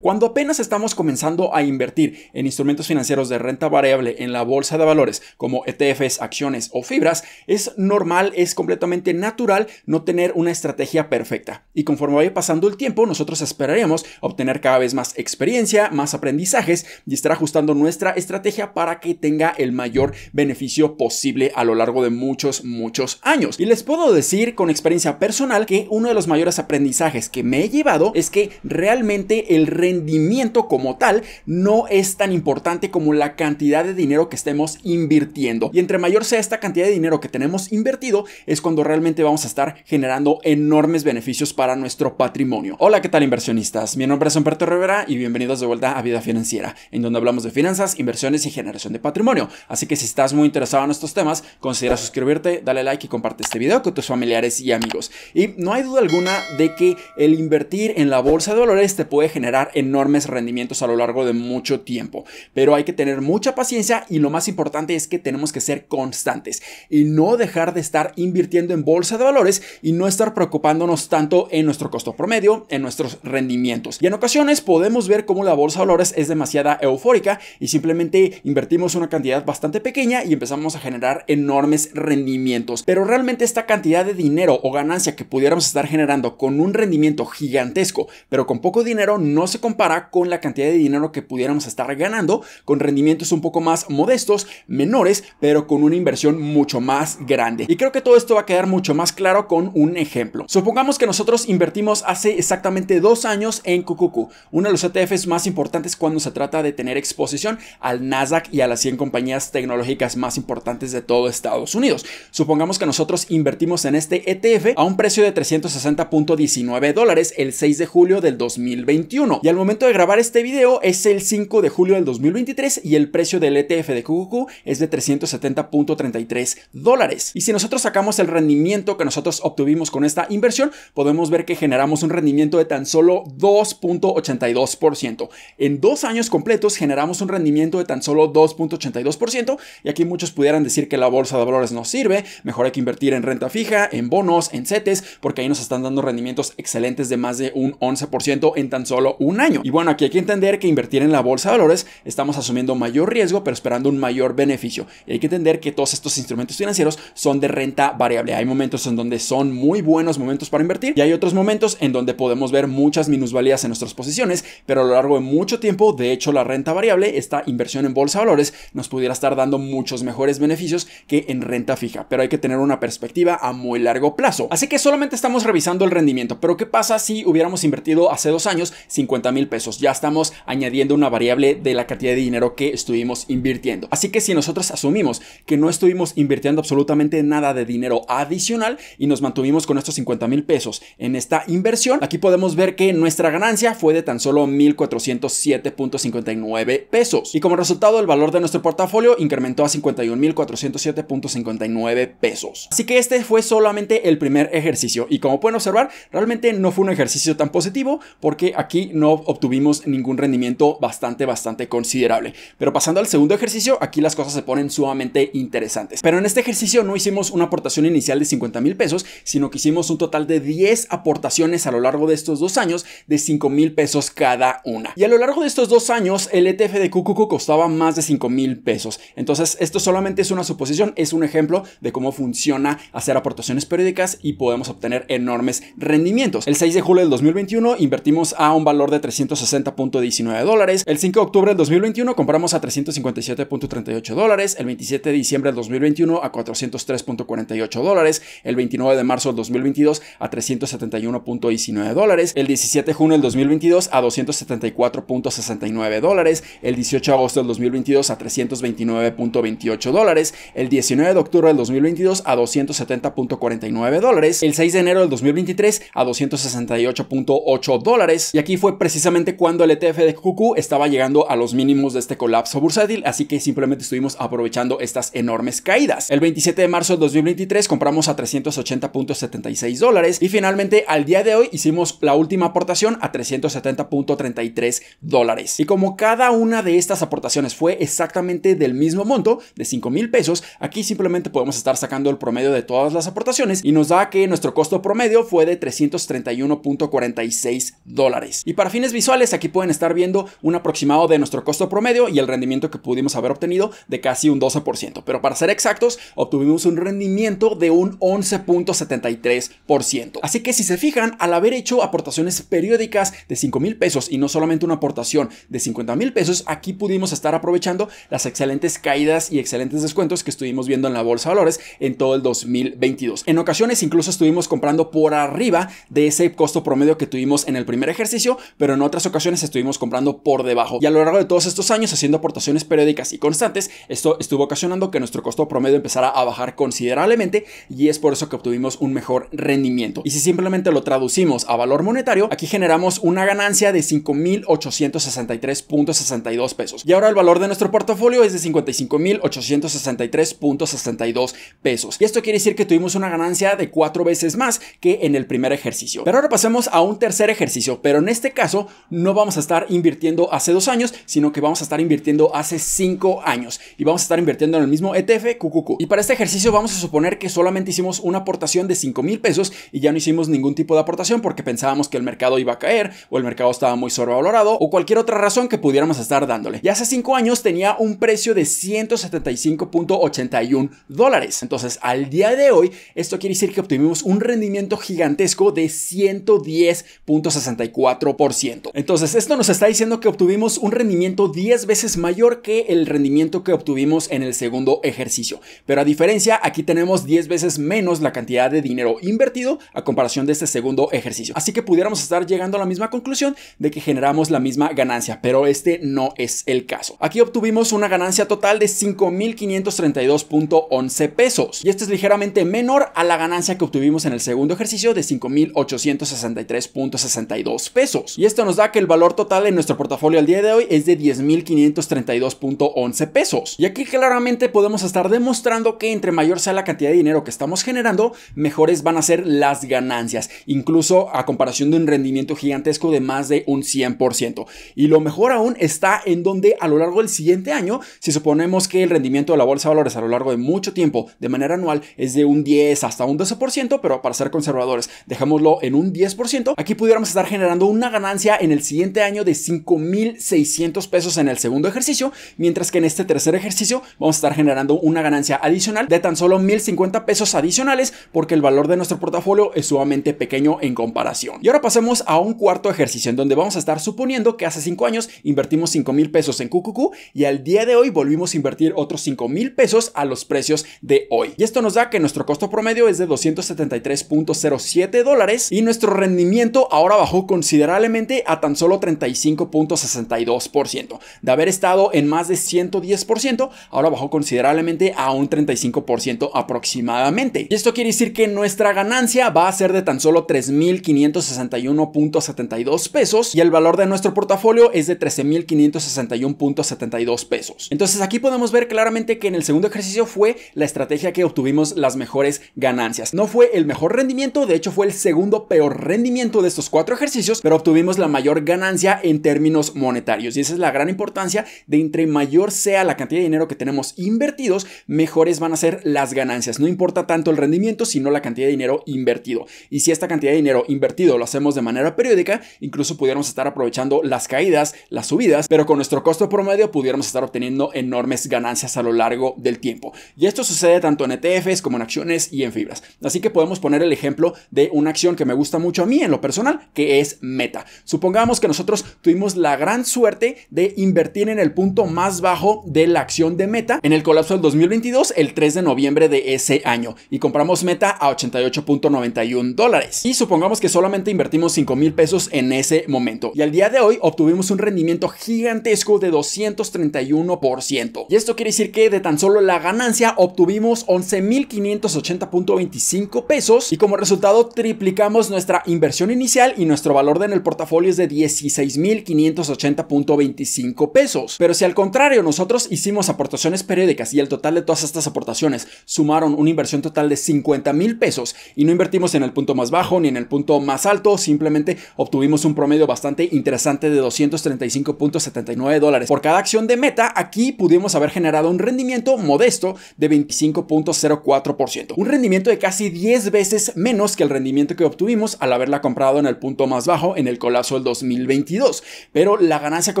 Cuando apenas estamos comenzando a invertir en instrumentos financieros de renta variable en la bolsa de valores como ETFs, acciones o fibras, es normal, es completamente natural no tener una estrategia perfecta. Y conforme vaya pasando el tiempo, nosotros esperaremos obtener cada vez más experiencia, más aprendizajes y estar ajustando nuestra estrategia para que tenga el mayor beneficio posible a lo largo de muchos, muchos años. Y les puedo decir con experiencia personal que uno de los mayores aprendizajes que me he llevado es que realmente el rendimiento como tal no es tan importante como la cantidad de dinero que estemos invirtiendo. Y entre mayor sea esta cantidad de dinero que tenemos invertido, es cuando realmente vamos a estar generando enormes beneficios para nuestro patrimonio. Hola, ¿qué tal inversionistas? Mi nombre es Humberto Rivera y bienvenidos de vuelta a Vida Financiera, en donde hablamos de finanzas, inversiones y generación de patrimonio. Así que si estás muy interesado en estos temas, considera suscribirte, dale like y comparte este video con tus familiares y amigos. Y no hay duda alguna de que el invertir en la bolsa de valores te puede generar enormes rendimientos a lo largo de mucho tiempo. Pero hay que tener mucha paciencia y lo más importante es que tenemos que ser constantes y no dejar de estar invirtiendo en bolsa de valores y no estar preocupándonos tanto en nuestro costo promedio, en nuestros rendimientos. Y en ocasiones podemos ver cómo la bolsa de valores es demasiado eufórica y simplemente invertimos una cantidad bastante pequeña y empezamos a generar enormes rendimientos. Pero realmente esta cantidad de dinero o ganancia que pudiéramos estar generando con un rendimiento gigantesco, pero con poco dinero no se compara con la cantidad de dinero que pudiéramos estar ganando con rendimientos un poco más modestos, menores, pero con una inversión mucho más grande. Y creo que todo esto va a quedar mucho más claro con un ejemplo. Supongamos que nosotros invertimos hace exactamente dos años en Cucucu, uno de los ETFs más importantes cuando se trata de tener exposición al Nasdaq y a las 100 compañías tecnológicas más importantes de todo Estados Unidos. Supongamos que nosotros invertimos en este ETF a un precio de 360.19 dólares el 6 de julio del 2021 momento de grabar este video es el 5 de julio del 2023 y el precio del ETF de QQQ es de 370.33 dólares. Y si nosotros sacamos el rendimiento que nosotros obtuvimos con esta inversión, podemos ver que generamos un rendimiento de tan solo 2.82%. En dos años completos generamos un rendimiento de tan solo 2.82% y aquí muchos pudieran decir que la bolsa de valores no sirve, mejor hay que invertir en renta fija, en bonos, en CETES, porque ahí nos están dando rendimientos excelentes de más de un 11% en tan solo un año. Y bueno, aquí hay que entender que invertir en la bolsa de valores estamos asumiendo mayor riesgo, pero esperando un mayor beneficio. Y hay que entender que todos estos instrumentos financieros son de renta variable. Hay momentos en donde son muy buenos momentos para invertir y hay otros momentos en donde podemos ver muchas minusvalías en nuestras posiciones, pero a lo largo de mucho tiempo, de hecho, la renta variable, esta inversión en bolsa de valores, nos pudiera estar dando muchos mejores beneficios que en renta fija, pero hay que tener una perspectiva a muy largo plazo. Así que solamente estamos revisando el rendimiento, pero ¿qué pasa si hubiéramos invertido hace dos años 50 mil pesos. Ya estamos añadiendo una variable de la cantidad de dinero que estuvimos invirtiendo. Así que si nosotros asumimos que no estuvimos invirtiendo absolutamente nada de dinero adicional y nos mantuvimos con estos 50 mil pesos en esta inversión, aquí podemos ver que nuestra ganancia fue de tan solo 1.407.59 pesos. Y como resultado, el valor de nuestro portafolio incrementó a 51.407.59 pesos. Así que este fue solamente el primer ejercicio y como pueden observar, realmente no fue un ejercicio tan positivo porque aquí no obtuvimos ningún rendimiento bastante, bastante considerable. Pero pasando al segundo ejercicio, aquí las cosas se ponen sumamente interesantes. Pero en este ejercicio no hicimos una aportación inicial de 50 mil pesos, sino que hicimos un total de 10 aportaciones a lo largo de estos dos años de 5 mil pesos cada una. Y a lo largo de estos dos años, el ETF de QQQ costaba más de 5 mil pesos. Entonces, esto solamente es una suposición, es un ejemplo de cómo funciona hacer aportaciones periódicas y podemos obtener enormes rendimientos. El 6 de julio del 2021 invertimos a un valor de 300 360.19 dólares. El 5 de octubre del 2021 compramos a 357.38 dólares. El 27 de diciembre del 2021 a 403.48 dólares. El 29 de marzo del 2022 a 371.19 dólares. El 17 de junio del 2022 a 274.69 dólares. El 18 de agosto del 2022 a 329.28 dólares. El 19 de octubre del 2022 a 270.49 dólares. El 6 de enero del 2023 a 268.8 dólares. Y aquí fue precisamente precisamente cuando el ETF de QQQ estaba llegando a los mínimos de este colapso bursátil, así que simplemente estuvimos aprovechando estas enormes caídas. El 27 de marzo de 2023 compramos a 380.76 dólares y finalmente al día de hoy hicimos la última aportación a 370.33 dólares. Y como cada una de estas aportaciones fue exactamente del mismo monto, de 5 mil pesos, aquí simplemente podemos estar sacando el promedio de todas las aportaciones y nos da que nuestro costo promedio fue de 331.46 dólares. Y para fines visuales, aquí pueden estar viendo un aproximado de nuestro costo promedio y el rendimiento que pudimos haber obtenido de casi un 12%. Pero para ser exactos, obtuvimos un rendimiento de un 11.73%. Así que si se fijan, al haber hecho aportaciones periódicas de 5 mil pesos y no solamente una aportación de 50 mil pesos, aquí pudimos estar aprovechando las excelentes caídas y excelentes descuentos que estuvimos viendo en la bolsa de valores en todo el 2022. En ocasiones incluso estuvimos comprando por arriba de ese costo promedio que tuvimos en el primer ejercicio, pero en otras ocasiones estuvimos comprando por debajo. Y a lo largo de todos estos años, haciendo aportaciones periódicas y constantes, esto estuvo ocasionando que nuestro costo promedio empezara a bajar considerablemente y es por eso que obtuvimos un mejor rendimiento. Y si simplemente lo traducimos a valor monetario, aquí generamos una ganancia de 5.863.62 pesos. Y ahora el valor de nuestro portafolio es de 55.863.62 pesos. Y esto quiere decir que tuvimos una ganancia de cuatro veces más que en el primer ejercicio. Pero ahora pasemos a un tercer ejercicio, pero en este caso no vamos a estar invirtiendo hace dos años, sino que vamos a estar invirtiendo hace cinco años y vamos a estar invirtiendo en el mismo ETF QQQ. Y para este ejercicio vamos a suponer que solamente hicimos una aportación de 5 mil pesos y ya no hicimos ningún tipo de aportación porque pensábamos que el mercado iba a caer o el mercado estaba muy sobrevalorado o cualquier otra razón que pudiéramos estar dándole. Y hace cinco años tenía un precio de 175.81 dólares. Entonces, al día de hoy, esto quiere decir que obtuvimos un rendimiento gigantesco de 110.64%. Entonces, esto nos está diciendo que obtuvimos un rendimiento 10 veces mayor que el rendimiento que obtuvimos en el segundo ejercicio. Pero a diferencia, aquí tenemos 10 veces menos la cantidad de dinero invertido a comparación de este segundo ejercicio. Así que pudiéramos estar llegando a la misma conclusión de que generamos la misma ganancia, pero este no es el caso. Aquí obtuvimos una ganancia total de 5.532.11 pesos y esto es ligeramente menor a la ganancia que obtuvimos en el segundo ejercicio de 5.863.62 pesos. Y esto nos da que el valor total en nuestro portafolio al día de hoy es de 10.532.11 pesos. Y aquí claramente podemos estar demostrando que entre mayor sea la cantidad de dinero que estamos generando, mejores van a ser las ganancias, incluso a comparación de un rendimiento gigantesco de más de un 100%. Y lo mejor aún está en donde a lo largo del siguiente año, si suponemos que el rendimiento de la bolsa de valores a lo largo de mucho tiempo, de manera anual, es de un 10 hasta un 12%, pero para ser conservadores, dejámoslo en un 10%, aquí pudiéramos estar generando una ganancia en el siguiente año de 5.600 pesos en el segundo ejercicio, mientras que en este tercer ejercicio vamos a estar generando una ganancia adicional de tan solo 1.050 pesos adicionales porque el valor de nuestro portafolio es sumamente pequeño en comparación. Y ahora pasemos a un cuarto ejercicio en donde vamos a estar suponiendo que hace 5 años invertimos 5.000 pesos en QQQ y al día de hoy volvimos a invertir otros 5.000 pesos a los precios de hoy. Y esto nos da que nuestro costo promedio es de 273.07 dólares y nuestro rendimiento ahora bajó considerablemente a tan solo 35.62%. De haber estado en más de 110%, ahora bajó considerablemente a un 35% aproximadamente. Y esto quiere decir que nuestra ganancia va a ser de tan solo 3.561.72 pesos y el valor de nuestro portafolio es de 13.561.72 pesos. Entonces aquí podemos ver claramente que en el segundo ejercicio fue la estrategia que obtuvimos las mejores ganancias. No fue el mejor rendimiento, de hecho fue el segundo peor rendimiento de estos cuatro ejercicios, pero obtuvimos la mayor ganancia en términos monetarios. Y esa es la gran importancia de entre mayor sea la cantidad de dinero que tenemos invertidos, mejores van a ser las ganancias. No importa tanto el rendimiento, sino la cantidad de dinero invertido. Y si esta cantidad de dinero invertido lo hacemos de manera periódica, incluso pudiéramos estar aprovechando las caídas, las subidas, pero con nuestro costo promedio pudiéramos estar obteniendo enormes ganancias a lo largo del tiempo. Y esto sucede tanto en ETFs como en acciones y en fibras. Así que podemos poner el ejemplo de una acción que me gusta mucho a mí en lo personal, que es Meta. Supongamos que nosotros tuvimos la gran suerte de invertir en el punto más bajo de la acción de Meta en el colapso del 2022, el 3 de noviembre de ese año, y compramos Meta a 88.91 dólares. Y supongamos que solamente invertimos 5 mil pesos en ese momento. Y al día de hoy obtuvimos un rendimiento gigantesco de 231%. Y esto quiere decir que de tan solo la ganancia obtuvimos 11.580.25 pesos y como resultado triplicamos nuestra inversión inicial y nuestro valor en el portafolio de 16.580.25 pesos. Pero si al contrario nosotros hicimos aportaciones periódicas y el total de todas estas aportaciones sumaron una inversión total de 50 mil pesos y no invertimos en el punto más bajo ni en el punto más alto, simplemente obtuvimos un promedio bastante interesante de 235.79 dólares. Por cada acción de meta, aquí pudimos haber generado un rendimiento modesto de 25.04%, un rendimiento de casi 10 veces menos que el rendimiento que obtuvimos al haberla comprado en el punto más bajo en el colapso 2022. Pero la ganancia que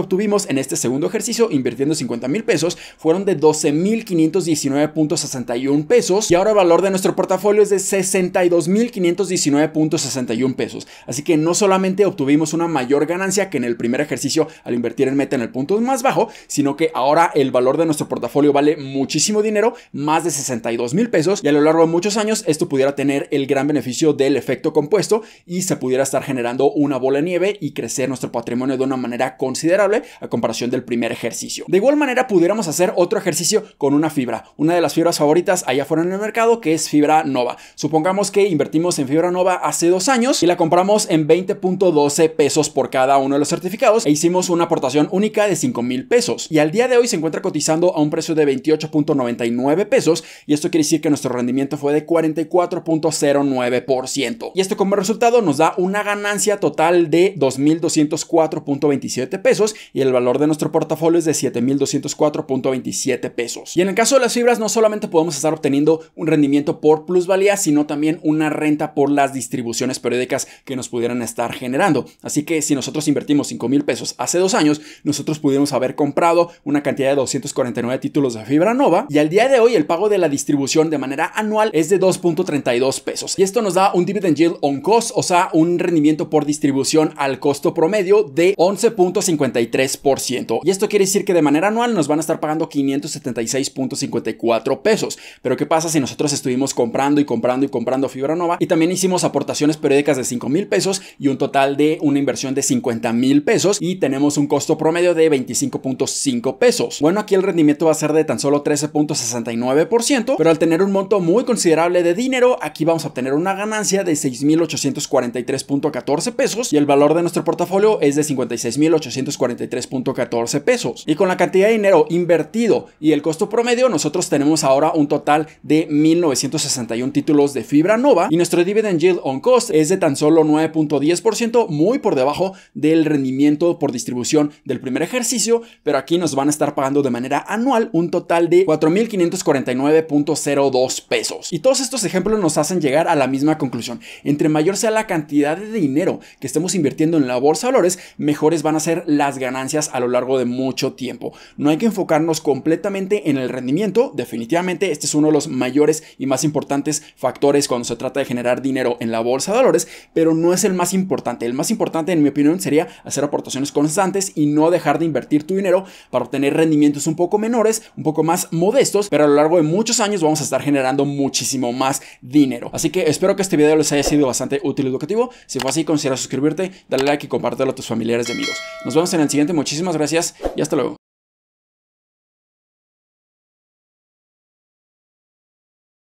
obtuvimos en este segundo ejercicio, invirtiendo 50 mil pesos, fueron de 12 12.519.61 pesos y ahora el valor de nuestro portafolio es de 62.519.61 pesos. Así que no solamente obtuvimos una mayor ganancia que en el primer ejercicio al invertir en meta en el punto más bajo, sino que ahora el valor de nuestro portafolio vale muchísimo dinero, más de 62 mil pesos y a lo largo de muchos años esto pudiera tener el gran beneficio del efecto compuesto y se pudiera estar generando una bola de nieve y crecer nuestro patrimonio de una manera considerable a comparación del primer ejercicio. De igual manera, pudiéramos hacer otro ejercicio con una fibra, una de las fibras favoritas allá afuera en el mercado, que es fibra nova. Supongamos que invertimos en fibra nova hace dos años y la compramos en 20.12 pesos por cada uno de los certificados e hicimos una aportación única de 5 mil pesos. Y al día de hoy se encuentra cotizando a un precio de 28.99 pesos y esto quiere decir que nuestro rendimiento fue de 44.09%. Y esto como resultado nos da una ganancia total de 2 1,204.27 pesos y el valor de nuestro portafolio es de 7.204.27 pesos. Y en el caso de las fibras no solamente podemos estar obteniendo un rendimiento por plusvalía, sino también una renta por las distribuciones periódicas que nos pudieran estar generando. Así que si nosotros invertimos 5,000 pesos hace dos años, nosotros pudimos haber comprado una cantidad de 249 títulos de fibra nova y al día de hoy el pago de la distribución de manera anual es de 2.32 pesos. Y esto nos da un dividend yield on cost, o sea, un rendimiento por distribución al costo promedio de 11.53%. Y esto quiere decir que de manera anual nos van a estar pagando 576.54 pesos. Pero ¿qué pasa si nosotros estuvimos comprando y comprando y comprando fibra nova y también hicimos aportaciones periódicas de 5 mil pesos y un total de una inversión de 50 mil pesos y tenemos un costo promedio de 25.5 pesos? Bueno, aquí el rendimiento va a ser de tan solo 13.69%, pero al tener un monto muy considerable de dinero, aquí vamos a obtener una ganancia de 6.843.14 pesos y el valor de nuestro portafolio es de 56.843.14 pesos. Y con la cantidad de dinero invertido y el costo promedio, nosotros tenemos ahora un total de 1.961 títulos de fibra nova y nuestro dividend yield on cost es de tan solo 9.10%, muy por debajo del rendimiento por distribución del primer ejercicio, pero aquí nos van a estar pagando de manera anual un total de 4.549.02 pesos. Y todos estos ejemplos nos hacen llegar a la misma conclusión. Entre mayor sea la cantidad de dinero que estemos invirtiendo en la bolsa de valores, mejores van a ser las ganancias a lo largo de mucho tiempo. No hay que enfocarnos completamente en el rendimiento, definitivamente este es uno de los mayores y más importantes factores cuando se trata de generar dinero en la bolsa de valores, pero no es el más importante. El más importante, en mi opinión, sería hacer aportaciones constantes y no dejar de invertir tu dinero para obtener rendimientos un poco menores, un poco más modestos, pero a lo largo de muchos años vamos a estar generando muchísimo más dinero. Así que espero que este video les haya sido bastante útil y educativo. Si fue así, considera suscribirte, darle que y compártelo a tus familiares y amigos. Nos vemos en el siguiente, muchísimas gracias y hasta luego.